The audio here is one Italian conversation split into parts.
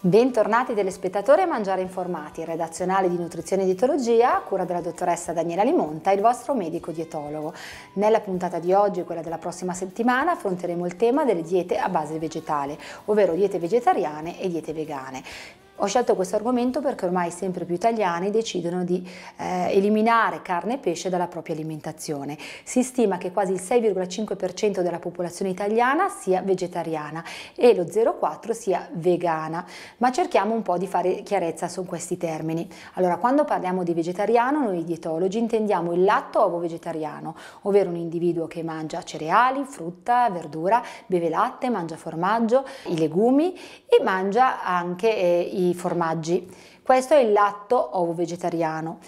Bentornati telespettatori a Mangiare Informati, redazionale di nutrizione e dietologia a cura della dottoressa Daniela Limonta, il vostro medico dietologo. Nella puntata di oggi e quella della prossima settimana affronteremo il tema delle diete a base vegetale, ovvero diete vegetariane e diete vegane. Ho scelto questo argomento perché ormai sempre più italiani decidono di eh, eliminare carne e pesce dalla propria alimentazione. Si stima che quasi il 6,5% della popolazione italiana sia vegetariana e lo 0,4% sia vegana, ma cerchiamo un po' di fare chiarezza su questi termini. Allora, quando parliamo di vegetariano, noi dietologi intendiamo il latto ovo vegetariano, ovvero un individuo che mangia cereali, frutta, verdura, beve latte, mangia formaggio, i legumi e mangia anche eh, i formaggi. Questo è il latto ovo vegetariano.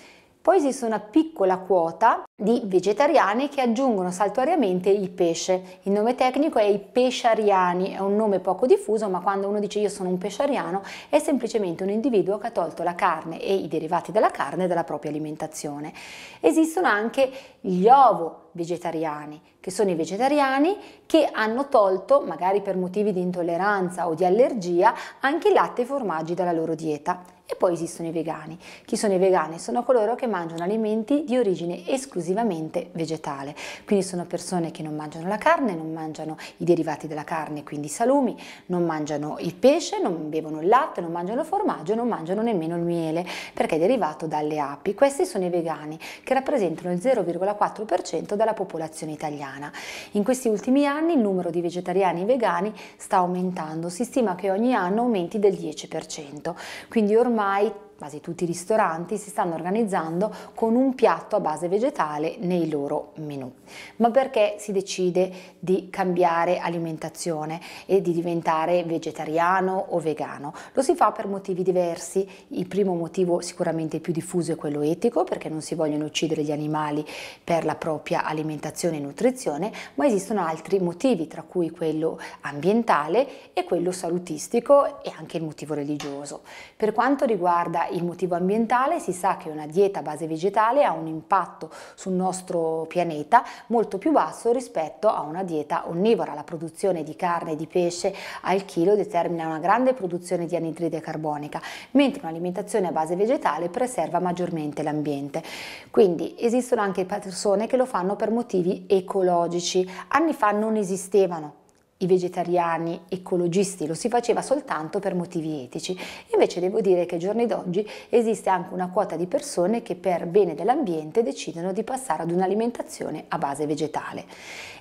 Poi esiste una piccola quota di vegetariani che aggiungono saltuariamente il pesce. Il nome tecnico è i pesciariani, è un nome poco diffuso, ma quando uno dice io sono un pesciariano è semplicemente un individuo che ha tolto la carne e i derivati della carne dalla propria alimentazione. Esistono anche gli ovo vegetariani, che sono i vegetariani che hanno tolto, magari per motivi di intolleranza o di allergia, anche i latte e i formaggi dalla loro dieta e poi esistono i vegani. Chi sono i vegani? Sono coloro che mangiano alimenti di origine esclusivamente vegetale, quindi sono persone che non mangiano la carne, non mangiano i derivati della carne, quindi i salumi, non mangiano il pesce, non bevono il latte, non mangiano il formaggio, non mangiano nemmeno il miele, perché è derivato dalle api. Questi sono i vegani, che rappresentano il 0,4% della popolazione italiana. In questi ultimi anni il numero di vegetariani e vegani sta aumentando, si stima che ogni anno aumenti del 10%, quindi ormai my quasi tutti i ristoranti si stanno organizzando con un piatto a base vegetale nei loro menù. Ma perché si decide di cambiare alimentazione e di diventare vegetariano o vegano? Lo si fa per motivi diversi. Il primo motivo sicuramente più diffuso è quello etico, perché non si vogliono uccidere gli animali per la propria alimentazione e nutrizione, ma esistono altri motivi, tra cui quello ambientale e quello salutistico e anche il motivo religioso. Per quanto riguarda il motivo ambientale, si sa che una dieta a base vegetale ha un impatto sul nostro pianeta molto più basso rispetto a una dieta onnivora. La produzione di carne e di pesce al chilo determina una grande produzione di anidride carbonica, mentre un'alimentazione a base vegetale preserva maggiormente l'ambiente. Quindi esistono anche persone che lo fanno per motivi ecologici. Anni fa non esistevano i vegetariani, ecologisti, lo si faceva soltanto per motivi etici. Invece devo dire che ai giorni d'oggi esiste anche una quota di persone che per bene dell'ambiente decidono di passare ad un'alimentazione a base vegetale.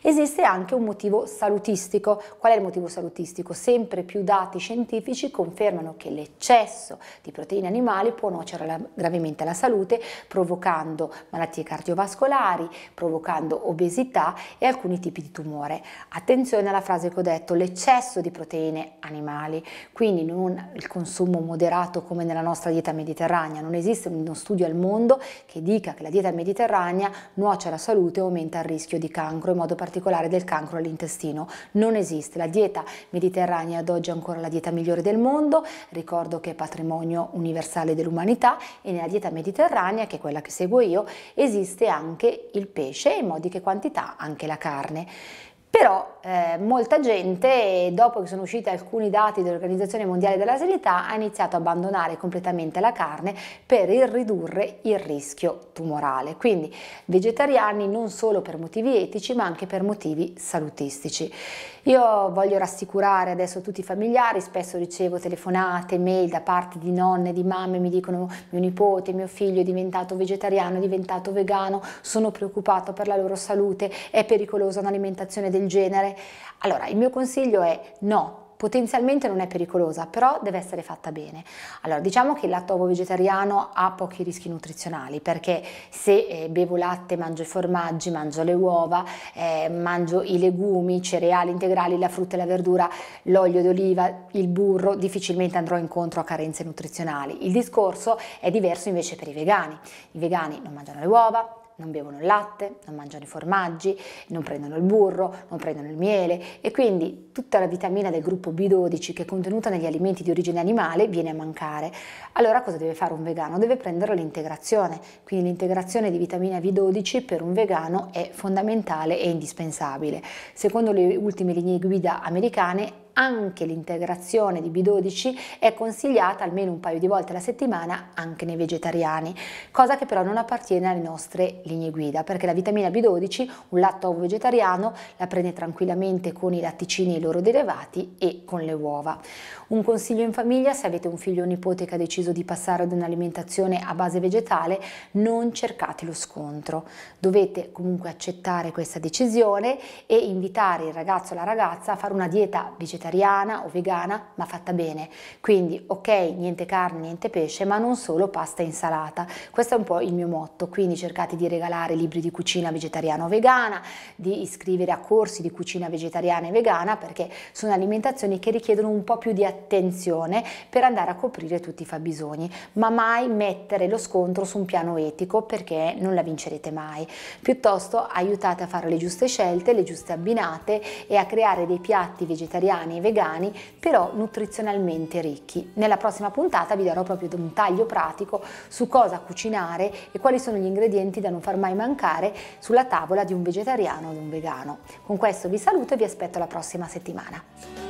Esiste anche un motivo salutistico. Qual è il motivo salutistico? Sempre più dati scientifici confermano che l'eccesso di proteine animali può nuocere gravemente alla salute, provocando malattie cardiovascolari, provocando obesità e alcuni tipi di tumore. Attenzione alla frase cose che ho detto, l'eccesso di proteine animali, quindi non il consumo moderato come nella nostra dieta mediterranea. Non esiste uno studio al mondo che dica che la dieta mediterranea nuoce alla salute e aumenta il rischio di cancro, in modo particolare del cancro all'intestino. Non esiste. La dieta mediterranea ad oggi è ancora la dieta migliore del mondo, ricordo che è patrimonio universale dell'umanità e nella dieta mediterranea, che è quella che seguo io, esiste anche il pesce e in modiche quantità anche la carne. Però eh, molta gente, dopo che sono usciti alcuni dati dell'Organizzazione Mondiale della Sanità, ha iniziato a abbandonare completamente la carne per ridurre il rischio tumorale. Quindi vegetariani non solo per motivi etici ma anche per motivi salutistici. Io voglio rassicurare adesso tutti i familiari, spesso ricevo telefonate, mail da parte di nonne, di mamme, mi dicono mio nipote, mio figlio è diventato vegetariano, è diventato vegano, sono preoccupato per la loro salute, è pericolosa un'alimentazione del genere. Allora, il mio consiglio è no, potenzialmente non è pericolosa, però deve essere fatta bene. Allora, diciamo che il latte ovo vegetariano ha pochi rischi nutrizionali, perché se eh, bevo latte, mangio i formaggi, mangio le uova, eh, mangio i legumi, i cereali integrali, la frutta e la verdura, l'olio d'oliva, il burro, difficilmente andrò incontro a carenze nutrizionali. Il discorso è diverso invece per i vegani. I vegani non mangiano le uova, non bevono il latte, non mangiano i formaggi, non prendono il burro, non prendono il miele e quindi tutta la vitamina del gruppo B12 che è contenuta negli alimenti di origine animale viene a mancare. Allora cosa deve fare un vegano? Deve prendere l'integrazione, quindi l'integrazione di vitamina B12 per un vegano è fondamentale e indispensabile. Secondo le ultime linee guida americane anche l'integrazione di B12 è consigliata almeno un paio di volte alla settimana anche nei vegetariani, cosa che però non appartiene alle nostre linee guida, perché la vitamina B12, un latte vegetariano, la prende tranquillamente con i latticini e i loro derivati e con le uova. Un consiglio in famiglia, se avete un figlio o nipote che ha deciso di passare ad un'alimentazione a base vegetale, non cercate lo scontro. Dovete comunque accettare questa decisione e invitare il ragazzo o la ragazza a fare una dieta vegetariana vegetariana o vegana, ma fatta bene. Quindi ok, niente carne, niente pesce, ma non solo pasta e insalata. Questo è un po' il mio motto, quindi cercate di regalare libri di cucina vegetariana o vegana, di iscrivere a corsi di cucina vegetariana e vegana, perché sono alimentazioni che richiedono un po' più di attenzione per andare a coprire tutti i fabbisogni, ma mai mettere lo scontro su un piano etico perché non la vincerete mai. Piuttosto aiutate a fare le giuste scelte, le giuste abbinate e a creare dei piatti vegetariani vegani vegani, però nutrizionalmente ricchi. Nella prossima puntata vi darò proprio un taglio pratico su cosa cucinare e quali sono gli ingredienti da non far mai mancare sulla tavola di un vegetariano o di un vegano. Con questo vi saluto e vi aspetto la prossima settimana.